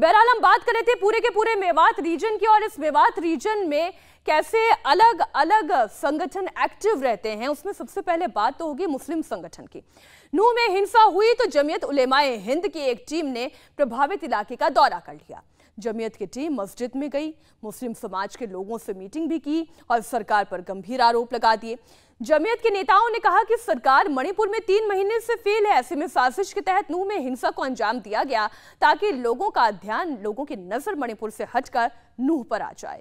बहरहाल हम बात कर रहे थे पूरे के पूरे मेवात रीजन की और इस मेवात रीजन में कैसे अलग अलग संगठन एक्टिव रहते हैं उसमें सबसे पहले बात तो होगी मुस्लिम संगठन की नू में हिंसा हुई तो जमीयत उलेमाए हिंद की एक टीम ने प्रभावित इलाके का दौरा कर लिया जमीयत की टीम मस्जिद में गई मुस्लिम समाज के लोगों से मीटिंग भी की और सरकार पर गंभीर आरोप लगा दिए जमीयत के नेताओं ने कहा कि सरकार मणिपुर में तीन महीने से फेल है ऐसे में साजिश के तहत नूह में हिंसा को अंजाम दिया गया ताकि लोगों का ध्यान लोगों की नजर मणिपुर से हटकर नूह पर आ जाए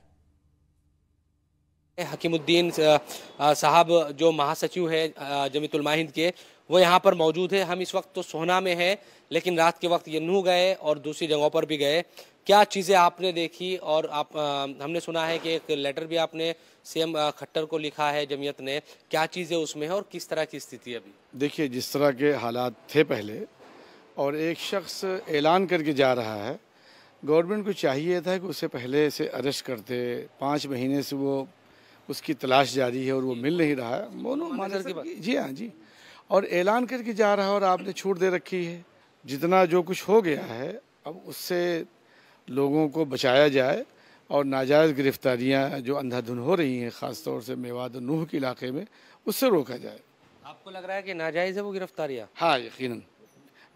हकीमुद्दीन साहब जो महासचिव है जमीतुलमा हिंद के वो यहाँ पर मौजूद है हम इस वक्त तो सोना में हैं लेकिन रात के वक्त ये नू गए और दूसरी जगहों पर भी गए क्या चीज़ें आपने देखी और आप आ, हमने सुना है कि एक लेटर भी आपने सीएम खट्टर को लिखा है जमीयत ने क्या चीज़ें उसमें हैं और किस तरह की स्थिति अभी देखिए जिस तरह के हालात थे पहले और एक शख्स ऐलान करके जा रहा है गवर्नमेंट को चाहिए था कि उससे पहले से अरेस्ट करते पाँच महीने से वो उसकी तलाश जारी है और वो मिल नहीं रहा है मोनो माजर के बाद जी हाँ जी और ऐलान करके जा रहा है और आपने छूट दे रखी है जितना जो कुछ हो गया है अब उससे लोगों को बचाया जाए और नाजायज़ गिरफ्तारियां जो अंधाधुन हो रही हैं ख़ासतौर से मेवाद नूह के इलाके में उससे रोका जाए आपको लग रहा है कि नाजायज़ है वो गिरफ्तारियाँ हाँ यकीन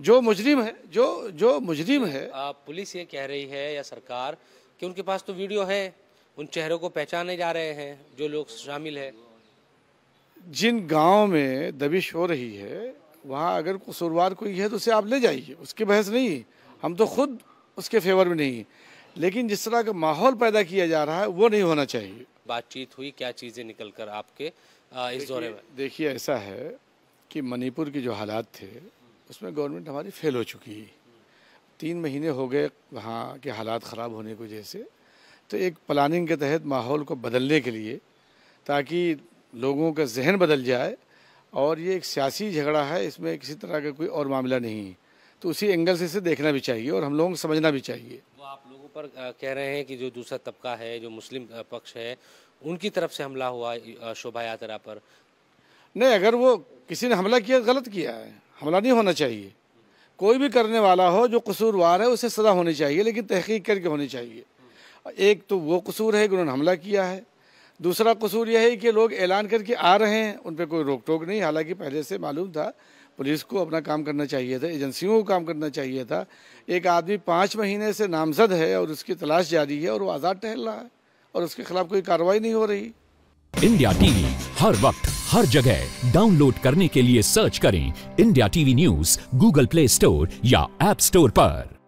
जो मुजरिम है जो जो मुजरिम है आप पुलिस ये कह रही है या सरकार कि उनके पास तो वीडियो है उन चेहरों को पहचाने जा रहे हैं जो लोग शामिल है जिन गाँव में दबिश हो रही है वहाँ अगर कसूरवार कोई है तो उसे आप ले जाइए उसकी बहस नहीं हम तो खुद उसके फेवर में नहीं लेकिन जिस तरह का माहौल पैदा किया जा रहा है वो नहीं होना चाहिए बातचीत हुई क्या चीज़ें निकल कर आपके आ, इस दौरे में देखिए ऐसा है कि मणिपुर के जो हालात थे उसमें गवर्नमेंट हमारी फेल हो चुकी है तीन महीने हो गए वहाँ के हालात ख़राब होने की वजह से तो एक प्लानिंग के तहत माहौल को बदलने के लिए ताकि लोगों का जहन बदल जाए और ये एक सियासी झगड़ा है इसमें किसी तरह का कोई और मामला नहीं तो उसी एंगल से इसे देखना भी चाहिए और हम लोगों को समझना भी चाहिए वो आप लोगों पर कह रहे हैं कि जो दूसरा तबका है जो मुस्लिम पक्ष है उनकी तरफ से हमला हुआ शोभा यात्रा पर नहीं अगर वो किसी ने हमला किया गलत किया है हमला नहीं होना चाहिए कोई भी करने वाला हो जो कसूरवार है उसे सजा होनी चाहिए लेकिन तहकीक करके होनी चाहिए एक तो वो कसूर है कि उन्होंने हमला किया है दूसरा कसूर यह है कि लोग ऐलान करके आ रहे हैं उन पर कोई रोक टोक नहीं हालांकि पहले से मालूम था पुलिस को अपना काम करना चाहिए था एजेंसियों को काम करना चाहिए था एक आदमी पाँच महीने से नामजद है और उसकी तलाश जारी है और वो आज़ाद टहल रहा है और उसके खिलाफ कोई कार्रवाई नहीं हो रही इंडिया टीवी हर वक्त हर जगह डाउनलोड करने के लिए सर्च करें India TV news Google Play Store या एप स्टोर पर